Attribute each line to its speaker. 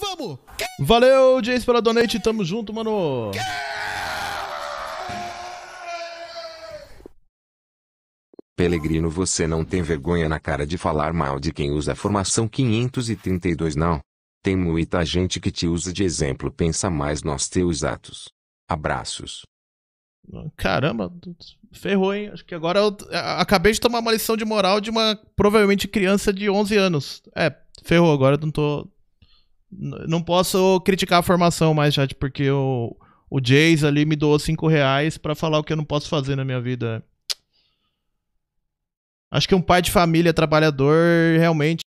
Speaker 1: vamos! Valeu, Jace, pela donate. Tamo junto, mano.
Speaker 2: Pelegrino, você não tem vergonha na cara de falar mal de quem usa a formação 532, não. Tem muita gente que te usa de exemplo, pensa mais nos teus atos. Abraços.
Speaker 3: Caramba, ferrou, hein? Acho que agora eu acabei de tomar uma lição de moral de uma provavelmente criança de 11 anos. É, ferrou, agora eu não tô, não posso criticar a formação mais, chat, porque o o Jays ali me doou 5 reais pra falar o que eu não posso fazer na minha
Speaker 1: vida. Acho que um pai de família trabalhador realmente